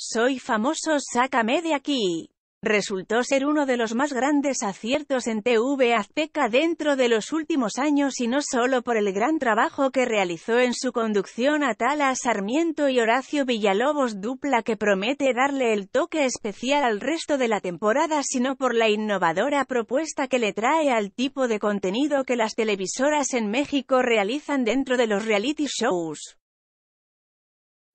Soy famoso, sácame de aquí. Resultó ser uno de los más grandes aciertos en TV Azteca dentro de los últimos años y no solo por el gran trabajo que realizó en su conducción a Tala Sarmiento y Horacio Villalobos dupla que promete darle el toque especial al resto de la temporada sino por la innovadora propuesta que le trae al tipo de contenido que las televisoras en México realizan dentro de los reality shows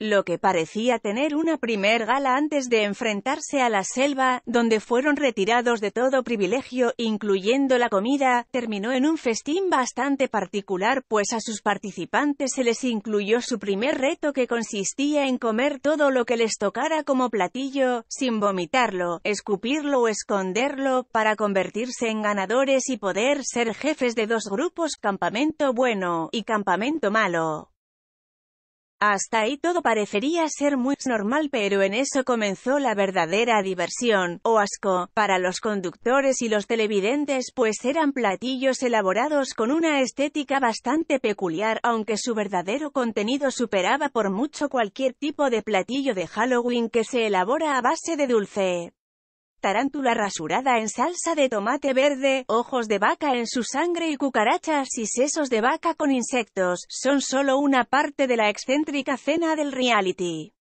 lo que parecía tener una primer gala antes de enfrentarse a la selva, donde fueron retirados de todo privilegio, incluyendo la comida, terminó en un festín bastante particular pues a sus participantes se les incluyó su primer reto que consistía en comer todo lo que les tocara como platillo, sin vomitarlo, escupirlo o esconderlo, para convertirse en ganadores y poder ser jefes de dos grupos campamento bueno y campamento malo. Hasta ahí todo parecería ser muy normal pero en eso comenzó la verdadera diversión, o ¡Oh, asco, para los conductores y los televidentes pues eran platillos elaborados con una estética bastante peculiar aunque su verdadero contenido superaba por mucho cualquier tipo de platillo de Halloween que se elabora a base de dulce tarántula rasurada en salsa de tomate verde, ojos de vaca en su sangre y cucarachas y sesos de vaca con insectos, son solo una parte de la excéntrica cena del reality.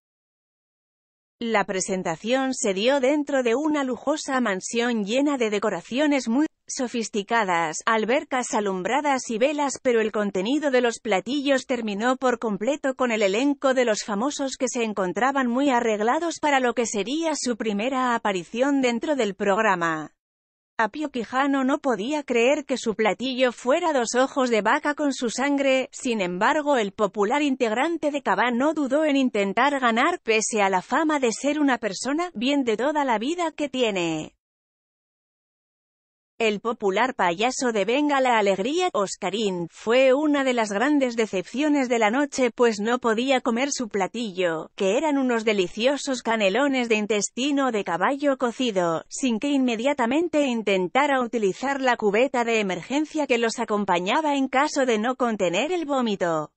La presentación se dio dentro de una lujosa mansión llena de decoraciones muy sofisticadas, albercas alumbradas y velas pero el contenido de los platillos terminó por completo con el elenco de los famosos que se encontraban muy arreglados para lo que sería su primera aparición dentro del programa. Apio Quijano no podía creer que su platillo fuera dos ojos de vaca con su sangre, sin embargo el popular integrante de Cabá no dudó en intentar ganar, pese a la fama de ser una persona, bien de toda la vida que tiene. El popular payaso de Venga la Alegría, Oscarín, fue una de las grandes decepciones de la noche pues no podía comer su platillo, que eran unos deliciosos canelones de intestino de caballo cocido, sin que inmediatamente intentara utilizar la cubeta de emergencia que los acompañaba en caso de no contener el vómito.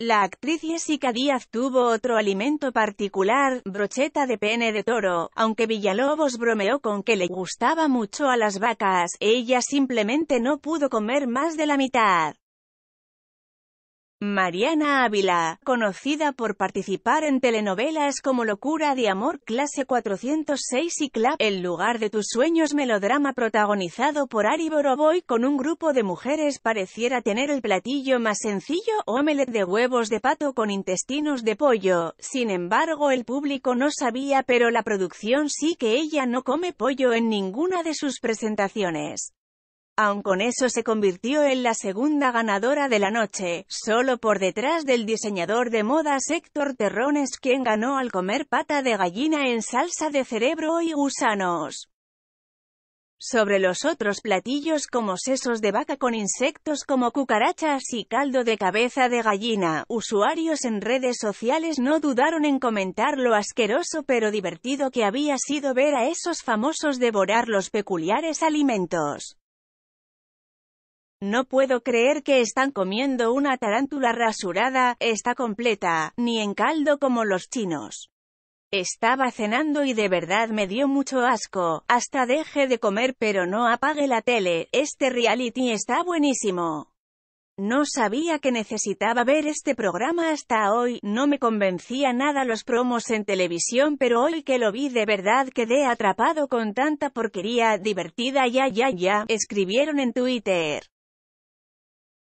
La actriz Jessica Díaz tuvo otro alimento particular, brocheta de pene de toro, aunque Villalobos bromeó con que le gustaba mucho a las vacas, ella simplemente no pudo comer más de la mitad. Mariana Ávila, conocida por participar en telenovelas como Locura de Amor, Clase 406 y Club, El lugar de tus sueños melodrama protagonizado por Ari Boroboy con un grupo de mujeres pareciera tener el platillo más sencillo, omelet de huevos de pato con intestinos de pollo. Sin embargo, el público no sabía pero la producción sí que ella no come pollo en ninguna de sus presentaciones. Aun con eso se convirtió en la segunda ganadora de la noche, solo por detrás del diseñador de modas Héctor Terrones quien ganó al comer pata de gallina en salsa de cerebro y gusanos. Sobre los otros platillos como sesos de vaca con insectos como cucarachas y caldo de cabeza de gallina, usuarios en redes sociales no dudaron en comentar lo asqueroso pero divertido que había sido ver a esos famosos devorar los peculiares alimentos. No puedo creer que están comiendo una tarántula rasurada, está completa, ni en caldo como los chinos. Estaba cenando y de verdad me dio mucho asco, hasta dejé de comer pero no apague la tele, este reality está buenísimo. No sabía que necesitaba ver este programa hasta hoy, no me convencía nada los promos en televisión pero hoy que lo vi de verdad quedé atrapado con tanta porquería divertida ya ya ya, escribieron en Twitter.